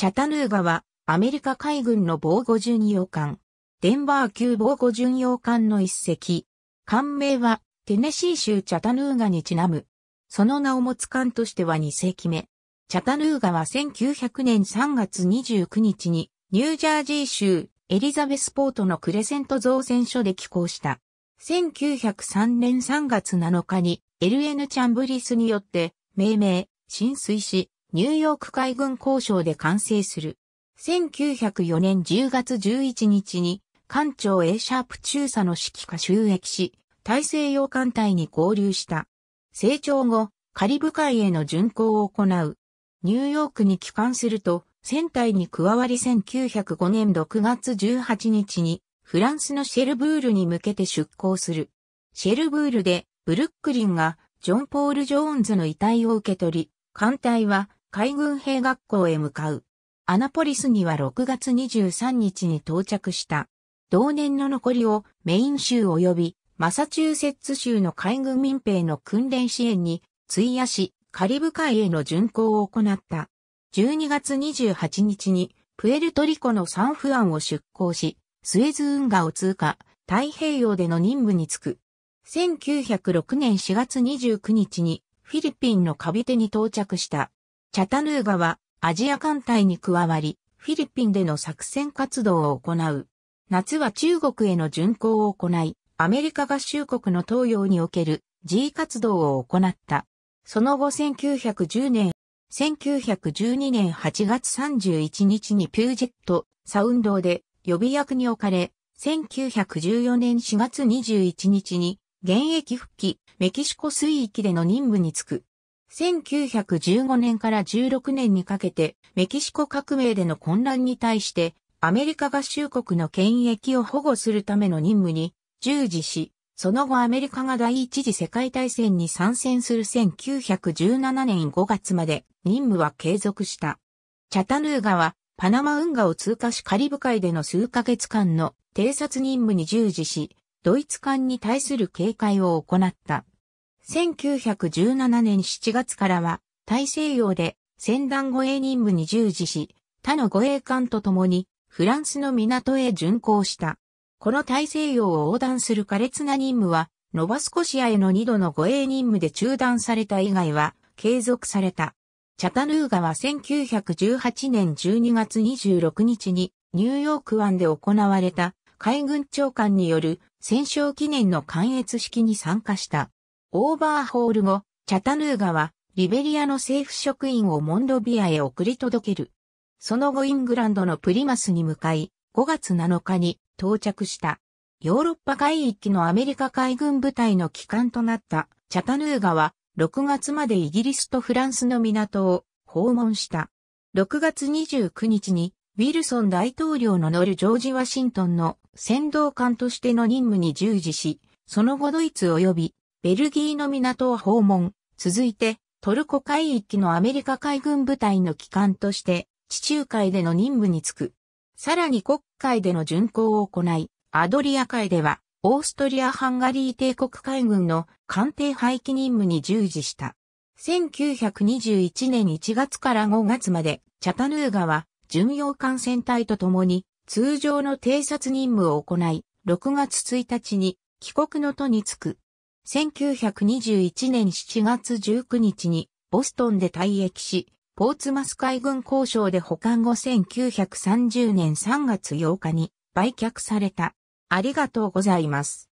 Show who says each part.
Speaker 1: チャタヌーガは、アメリカ海軍の防護巡洋艦。デンバー級防護巡洋艦の一隻。艦名は、テネシー州チャタヌーガにちなむ。その名を持つ艦としては2隻目。チャタヌーガは1900年3月29日に、ニュージャージー州エリザベスポートのクレセント造船所で寄港した。1903年3月7日に LN チャンブリスによって命名、浸水し、ニューヨーク海軍交渉で完成する。1904年10月11日に、艦長 A シャープ中佐の指揮下収益し、大西洋艦隊に合流した。成長後、カリブ海への巡航を行う。ニューヨークに帰還すると、船体に加わり1905年6月18日に、フランスのシェルブールに向けて出港する。シェルブールで、ブルックリンが、ジョン・ポール・ジョーンズの遺体を受け取り、艦隊は海軍兵学校へ向かう。アナポリスには6月23日に到着した。同年の残りをメイン州及びマサチューセッツ州の海軍民兵の訓練支援に費やし、カリブ海への巡航を行った。12月28日にプエルトリコのサンフアンを出港し、スエズ運河を通過、太平洋での任務に就く。1906年4月29日にフィリピンのカビテに到着した。チャタヌーガはアジア艦隊に加わり、フィリピンでの作戦活動を行う。夏は中国への巡航を行い、アメリカ合衆国の東洋における G 活動を行った。その後1910年、1912年8月31日にピュージェット、サウンドで予備役に置かれ、1914年4月21日に現役復帰、メキシコ水域での任務に就く。1915年から16年にかけてメキシコ革命での混乱に対してアメリカ合衆国の権益を保護するための任務に従事し、その後アメリカが第一次世界大戦に参戦する1917年5月まで任務は継続した。チャタヌーガはパナマ運河を通過しカリブ海での数ヶ月間の偵察任務に従事し、ドイツ艦に対する警戒を行った。1917年7月からは、大西洋で船団護衛任務に従事し、他の護衛艦と共にフランスの港へ巡航した。この大西洋を横断する苛烈な任務は、ノバスコシアへの2度の護衛任務で中断された以外は継続された。チャタヌーガは1918年12月26日にニューヨーク湾で行われた海軍長官による戦勝記念の関越式に参加した。オーバーホール後、チャタヌーガは、リベリアの政府職員をモンロビアへ送り届ける。その後イングランドのプリマスに向かい、5月7日に到着した。ヨーロッパ海域のアメリカ海軍部隊の機関となったチャタヌーガは、6月までイギリスとフランスの港を訪問した。6月29日に、ウィルソン大統領の乗るジョージ・ワシントンの先導艦としての任務に従事し、その後ドイツ及びベルギーの港を訪問、続いて、トルコ海域のアメリカ海軍部隊の機関として、地中海での任務に就く。さらに国海での巡航を行い、アドリア海では、オーストリア・ハンガリー帝国海軍の艦艇廃棄任務に従事した。1921年1月から5月まで、チャタヌーガは、巡洋艦船隊と共に、通常の偵察任務を行い、6月1日に、帰国の途に着く。1921年7月19日にボストンで退役し、ポーツマス海軍交渉で保管後1930年3月8日に売却された。ありがとうございます。